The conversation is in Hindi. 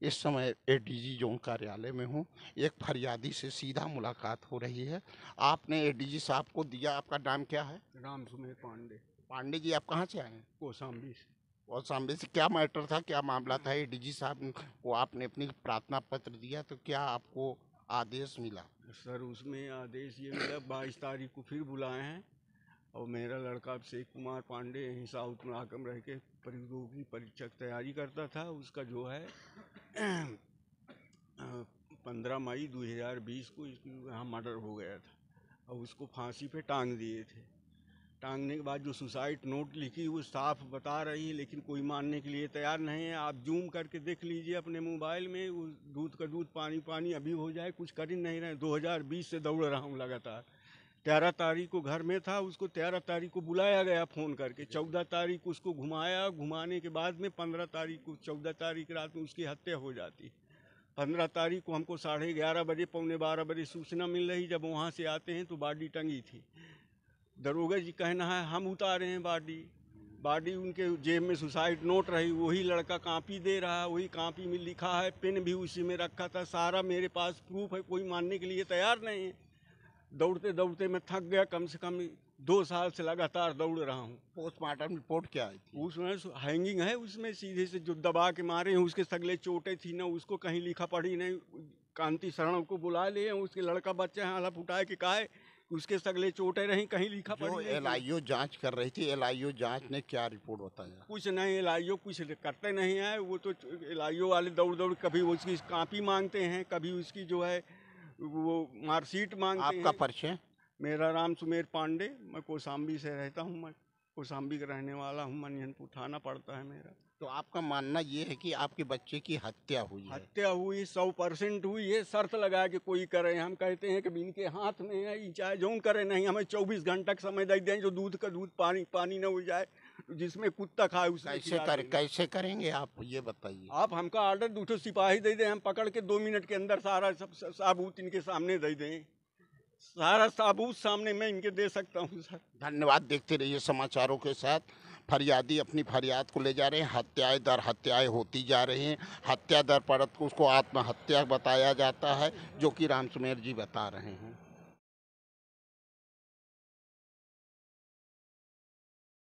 इस समय एडीजी जोन कार्यालय में हूँ एक फरियादी से सीधा मुलाकात हो रही है आपने एडीजी साहब को दिया आपका नाम क्या है राम सुमेर पांडे पांडे जी आप कहाँ से आए हैं कोसाम्बी से कोसाम्बी से क्या मैटर था क्या मामला था एडीजी साहब को आपने अपनी प्रार्थना पत्र दिया तो क्या आपको आदेश मिला सर उसमें आदेश ये मिला बाईस तारीख को फिर बुलाए हैं और मेरा लड़का अभिषेक कुमार पांडे यहीं साउथ में आकम रह के प्रतियोगी परीक्षा की तैयारी करता था उसका जो है पंद्रह मई दो हज़ार बीस को यहाँ मर्डर हो गया था और उसको फांसी पे टांग दिए थे टांगने के बाद जो सुसाइड नोट लिखी वो साफ बता रही है लेकिन कोई मानने के लिए तैयार नहीं है आप जूम करके देख लीजिए अपने मोबाइल में दूध का दूध पानी पानी अभी हो जाए कुछ कर ही नहीं रहे 2020 से दौड़ रहा हूँ लगातार तेरह तारीख को घर में था उसको तेरह तारीख को बुलाया गया फ़ोन करके चौदह तारीख को उसको घुमाया घुमाने के बाद में पंद्रह तारीख को चौदह तारीख रात में उसकी हत्या हो जाती पंद्रह तारीख को हमको साढ़े ग्यारह बजे पौने बारह बजे सूचना मिल रही जब वहाँ से आते हैं तो बाडी टंगी थी दरोगा जी कहना है हम उतारे हैं बाडी बाडी उनके जेब में सुसाइड नोट रही वही लड़का कापी दे रहा है वही कापी में लिखा है पिन भी उसी में रखा था सारा मेरे पास प्रूफ है कोई मानने के लिए तैयार नहीं है दौड़ते दौड़ते मैं थक गया कम से कम दो साल से लगातार दौड़ रहा हूँ पोस्टमार्टम रिपोर्ट क्या है उसमें हैंगिंग है उसमें सीधे से जो दबा के मारे हैं उसके सगले चोटें थी ना उसको कहीं लिखा पढ़ी नहीं कांति शरण को बुला लिए उसके लड़का बच्चे हैं हलफ उठाए कि कहा उसके सगले चोटे रहीं कहीं लिखा पढ़ी एल आई ओ जाँच कर रही थी एल आई ओ जाँच ने क्या रिपोर्ट बताया कुछ नहीं एल कुछ करते नहीं है वो तो एल वाले दौड़ दौड़ कभी उसकी कापी मांगते हैं कभी उसकी जो है वो मार्कशीट मांग आपका परिचय मेरा राम सुमेर पांडे मैं कोसाम्बी से रहता हूँ मैं कौशाम्बी का रहने वाला हूँ मनिहनपुर थाना पड़ता है मेरा तो आपका मानना ये है कि आपके बच्चे की हत्या हुई है। हत्या हुई सौ परसेंट हुई है शर्त लगा के कोई करे हम कहते हैं कि इनके हाथ में है चाहे जो करे नहीं हमें चौबीस घंटा का समय दे दें जो दूध का दूध पानी पानी न हो जाए जिसमें कुत्ता खाए उसे कैसे कर कैसे करेंगे आप ये बताइए आप हमका ऑर्डर दूसरे सिपाही दे दें हम पकड़ के दो मिनट के अंदर सारा सब साबूत इनके सामने दे दें सारा साबूत सामने मैं इनके दे सकता हूँ सर धन्यवाद देखते रहिए समाचारों के साथ फरियादी अपनी फरियाद को ले जा रहे हैं हत्याएं दर हत्याएं होती जा रही हैं हत्या दर परत को उसको आत्महत्या बताया जाता है जो कि राम सुमेर जी बता रहे हैं